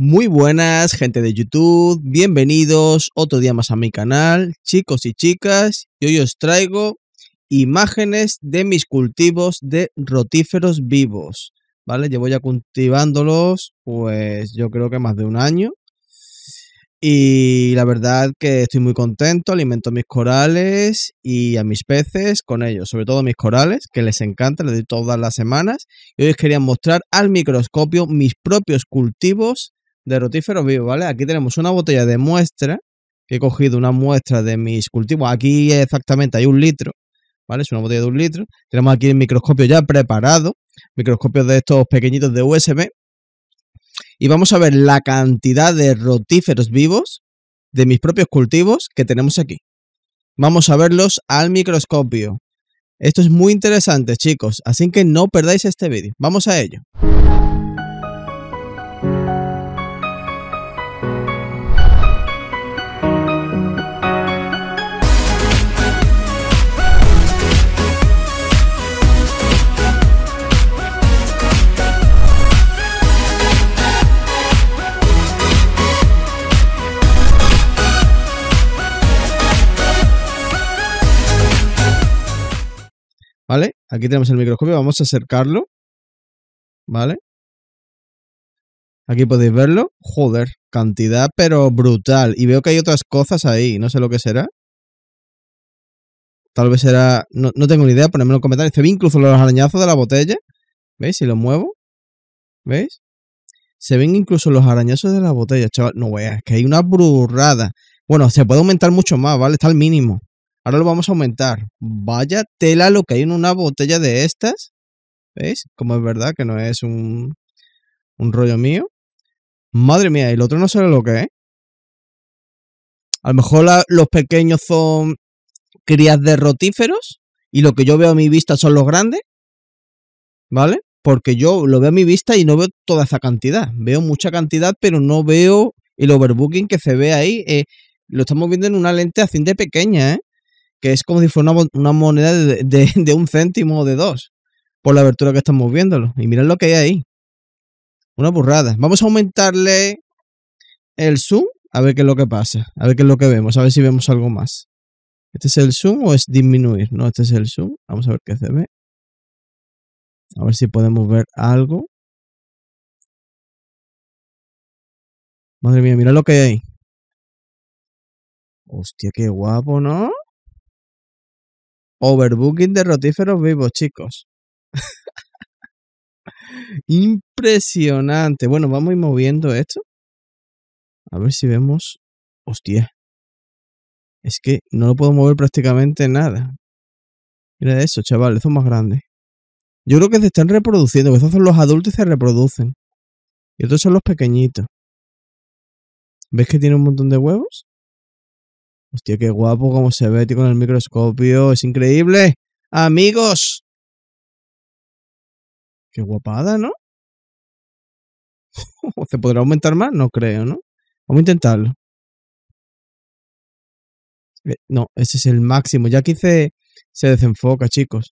Muy buenas, gente de YouTube, bienvenidos otro día más a mi canal, chicos y chicas, y hoy os traigo imágenes de mis cultivos de rotíferos vivos, ¿vale? Llevo ya cultivándolos, pues yo creo que más de un año, y la verdad que estoy muy contento, alimento mis corales y a mis peces con ellos, sobre todo a mis corales, que les encanta, les doy todas las semanas. Y hoy os quería mostrar al microscopio mis propios cultivos de rotíferos vivos, ¿vale? Aquí tenemos una botella de muestra, que he cogido una muestra de mis cultivos. Aquí exactamente hay un litro, ¿vale? Es una botella de un litro. Tenemos aquí el microscopio ya preparado, microscopio de estos pequeñitos de USB. Y vamos a ver la cantidad de rotíferos vivos de mis propios cultivos que tenemos aquí. Vamos a verlos al microscopio. Esto es muy interesante, chicos, así que no perdáis este vídeo. Vamos a ello. ¿Vale? Aquí tenemos el microscopio, vamos a acercarlo. ¿Vale? Aquí podéis verlo. Joder, cantidad pero brutal. Y veo que hay otras cosas ahí, no sé lo que será. Tal vez será... No, tengo ni idea, ponedme en los comentarios. Se ven incluso los arañazos de la botella. ¿Veis? Si lo muevo. ¿Veis? Se ven incluso los arañazos de la botella, chaval. No veas, que hay una burrada. Bueno, se puede aumentar mucho más, ¿vale? Está al mínimo. Ahora lo vamos a aumentar. Vaya tela lo que hay en una botella de estas. ¿Veis? Como es verdad que no es un, un rollo mío. Madre mía, el otro no sabe lo que es. A lo mejor los pequeños son crías de rotíferos y lo que yo veo a mi vista son los grandes. ¿Vale? Porque yo lo veo a mi vista y no veo toda esa cantidad. Veo mucha cantidad, pero no veo el overbooking que se ve ahí. Eh, lo estamos viendo en una lente así de pequeña, ¿eh? que es como si fuera una, moneda de, un céntimo o de dos, por la abertura que estamos viéndolo. Y mirad lo que hay ahí. Una burrada. Vamos a aumentarle el zoom, a ver qué es lo que pasa, a ver qué es lo que vemos, a ver si vemos algo más. ¿Este es el zoom o es disminuir? No, este es el zoom. Vamos a ver qué se ve. A ver si podemos ver algo. Madre mía, mira lo que hay ahí. Hostia, qué guapo, ¿no? Overbooking de rotíferos vivos, chicos. Impresionante. Bueno, vamos a ir moviendo esto. A ver si vemos. Hostia. Es que no lo puedo mover prácticamente nada. Mira eso, chaval, eso es más grande. Yo creo que se están reproduciendo, que son los adultos y se reproducen. Y estos son los pequeñitos. ¿Ves que tiene un montón de huevos? Hostia, qué guapo como se ve, tío, con el microscopio. Es increíble. Amigos. Qué guapada, ¿no? ¿Se podrá aumentar más? No creo, ¿no? Vamos a intentarlo. Eh, no, ese es el máximo. Ya que se desenfoca, chicos.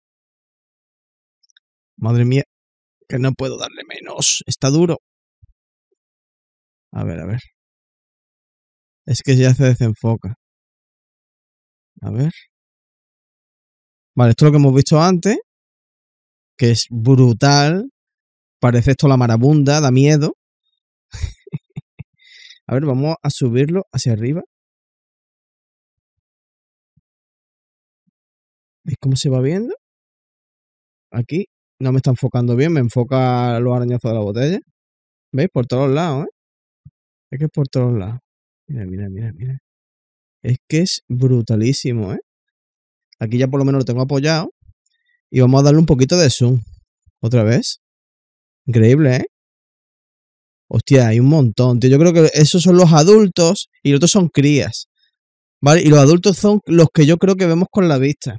Madre mía, que no puedo darle menos. Está duro. A ver, a ver. Es que ya se desenfoca. A ver. Vale, esto es lo que hemos visto antes, que es brutal. Parece esto la marabunda, da miedo. a ver, vamos a subirlo hacia arriba. ¿Veis cómo se va viendo? Aquí no me está enfocando bien, me enfoca los arañazos de la botella. ¿Veis? Por todos lados, ¿eh? Es que es por todos lados. Mira, mira, mira, mira. Es que es brutalísimo, ¿eh? Aquí ya por lo menos lo tengo apoyado. Y vamos a darle un poquito de zoom. Otra vez. Increíble, ¿eh? Hostia, hay un montón, Yo creo que esos son los adultos y los otros son crías. ¿Vale? Y los adultos son los que yo creo que vemos con la vista.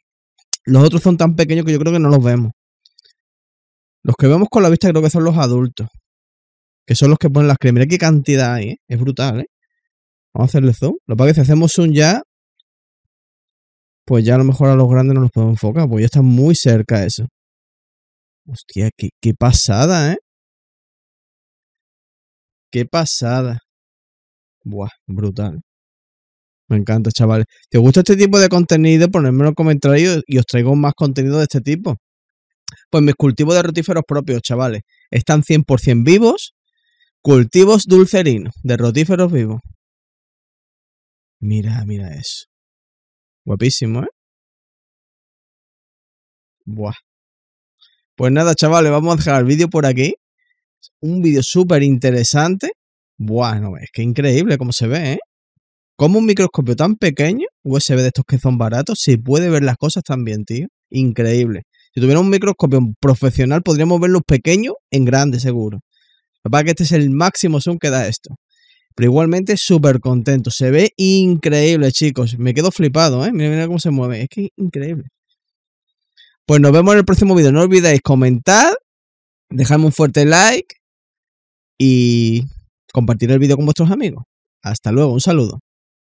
Los otros son tan pequeños que yo creo que no los vemos. Los que vemos con la vista creo que son los adultos. Que son los que ponen las crías. Mira qué cantidad hay, ¿eh? Es brutal, ¿eh? Vamos a hacerle zoom. Lo que pasa es que si hacemos zoom ya, pues ya a lo mejor a los grandes no los podemos enfocar, pues ya está muy cerca eso. Hostia, qué, pasada, ¿eh? Qué pasada. Buah, brutal. Me encanta, chavales. Si os gusta este tipo de contenido, ponedme en los comentarios y os traigo más contenido de este tipo. Pues mis cultivos de rotíferos propios, chavales, están 100% vivos. Cultivos dulcerinos de rotíferos vivos. Mira, mira eso. Guapísimo, ¿eh? Buah. Pues nada, chavales, vamos a dejar el vídeo por aquí. Un vídeo súper interesante. Buah, no, es que increíble cómo se ve, ¿eh? Como un microscopio tan pequeño, USB de estos que son baratos, se puede ver las cosas también, tío. Increíble. Si tuviera un microscopio profesional, podríamos ver los pequeños en grande, seguro. Lo que que este es el máximo zoom que da esto. Pero igualmente súper contento. Se ve increíble, chicos. Me quedo flipado, ¿eh? Mira, cómo se mueve. Es que increíble. Pues nos vemos en el próximo vídeo. No olvidéis comentar, dejadme un fuerte like y compartir el vídeo con vuestros amigos. Hasta luego, un saludo.